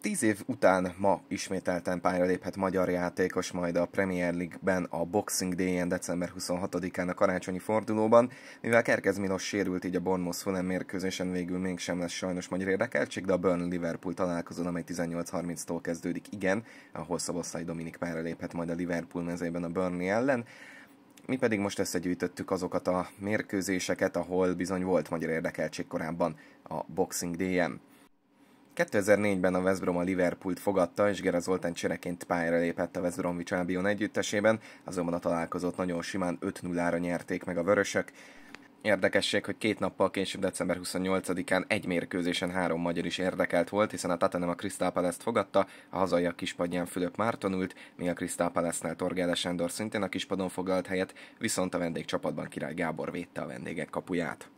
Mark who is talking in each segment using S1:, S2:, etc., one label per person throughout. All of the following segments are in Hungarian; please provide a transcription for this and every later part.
S1: Tíz év után ma ismételten pályára léphet magyar játékos majd a Premier League-ben a Boxing Day-en december 26-án a karácsonyi fordulóban, mivel Kerkez Milos sérült, így a Bournemouth Fulham mérkőzésen végül mégsem lesz sajnos magyar érdekeltség, de a Burn Liverpool találkozó, amely 18.30-tól kezdődik, igen, ahol Szoboszlai Dominik pályára léphet majd a Liverpool mezében a Burnley ellen. Mi pedig most összegyűjtöttük azokat a mérkőzéseket, ahol bizony volt magyar érdekeltség korábban a Boxing Day-en. 2004-ben a West Brom a Liverpoolt fogadta, és Gera Zoltán csereként pályára lépett a West Bromwich Albion együttesében, azonban a találkozót nagyon simán 5-0-ra nyerték meg a vörösök. Érdekesség, hogy két nappal később, december 28-án egy mérkőzésen három magyar is érdekelt volt, hiszen a Tatanem a Crystal Palace-t fogadta, a hazaiak kispadján Fülöp Márton ült, míg a Crystal Palace-nál Torgele Sándor szintén a kispadon foglalt helyet, viszont a vendégcsapatban Király Gábor védte a vendégek kapuját.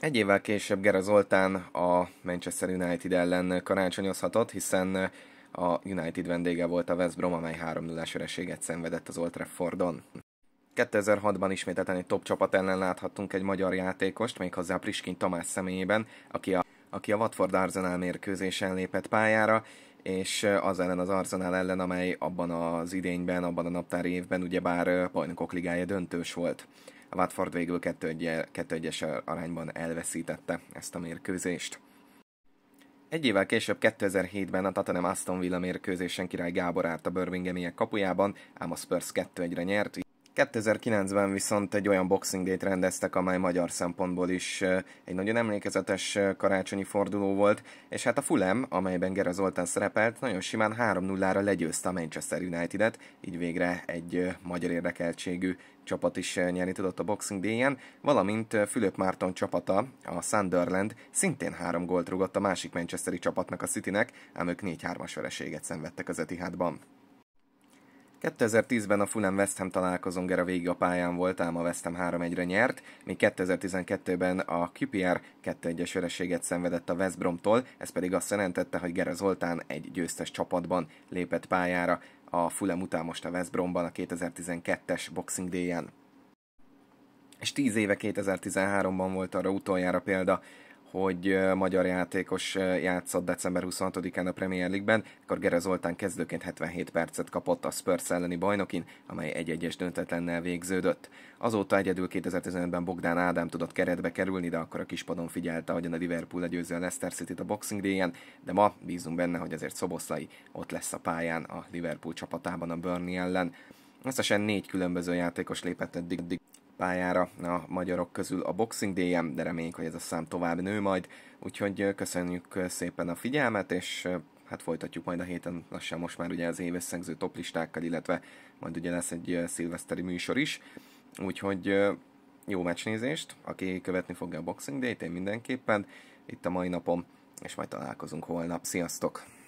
S1: Egy évvel később Gera Zoltán a Manchester United ellen karácsonyozhatott, hiszen eh, a United vendége volt a West Brom, amely 3 0 vereséget szenvedett az Old Traffordon. 2006-ban ismételten egy top csapat ellen láthattunk egy magyar játékost, méghozzá Priskin Tamás személyében, aki a, aki a Watford Arsenal mérkőzésen lépett pályára, és eh, az ellen az Arsenal ellen, amely abban az idényben, abban a naptári évben ugyebár eh, bajnokok ligája döntős volt. A Watford végül 2-1-es arányban elveszítette ezt a mérkőzést. Egy évvel később 2007-ben a Tottenham Aston Villa mérkőzésen Király Gábor árt a Birminghamiek kapujában, ám a Spurs 2-1-re nyert, 2009-ben viszont egy olyan Boxing Day-t rendeztek, amely magyar szempontból is egy nagyon emlékezetes karácsonyi forduló volt, és hát a Fulem, amelyben Gera Zoltán szerepelt, nagyon simán 3-0-ra legyőzte a Manchester United-et, így végre egy magyar érdekeltségű csapat is nyerni tudott a Boxing Day-en, valamint Fülöp Márton csapata, a Sunderland szintén három gólt rugott a másik Manchesteri csapatnak a Citynek, ám ők 4-3-as vereséget szenvedtek az Etihadban. 2010-ben a Fulham West Ham találkozóngera végig a pályán volt, ám a West Ham 3-1-re nyert, míg 2012-ben a QPR 2-1-es vereséget szenvedett a West Bromtól, ez pedig azt jelentette, hogy Gera Zoltán egy győztes csapatban lépett pályára a Fulham után most a West Bromban a 2012-es Boxing Day-en. És 10 éve 2013-ban volt arra utoljára példa, hogy magyar játékos játszott december 26-án a Premier League-ben, akkor Gere Zoltán kezdőként 77 percet kapott a Spurs elleni bajnokin, amely egy egyes döntetlennel végződött. Azóta egyedül 2015-ben Bogdán Ádám tudott keretbe kerülni, de akkor a kispadon figyelte, hogy a Liverpool legyőzi a Leicester city a Boxing Day-en, de ma bízunk benne, hogy azért Szoboszlai ott lesz a pályán a Liverpool csapatában a Burnley ellen. Összesen négy különböző játékos lépett eddig, eddig pályára a magyarok közül a Boxing day de reméljük, hogy ez a szám tovább nő majd. Úgyhogy köszönjük szépen a figyelmet, és hát folytatjuk majd a héten lassan most már ugye az éveszegző toplistákkal, illetve majd ugye lesz egy szilveszteri műsor is. Úgyhogy jó meccsnézést, aki követni fogja a Boxing Day-t, én mindenképpen itt a mai napom, és majd találkozunk holnap. Sziasztok!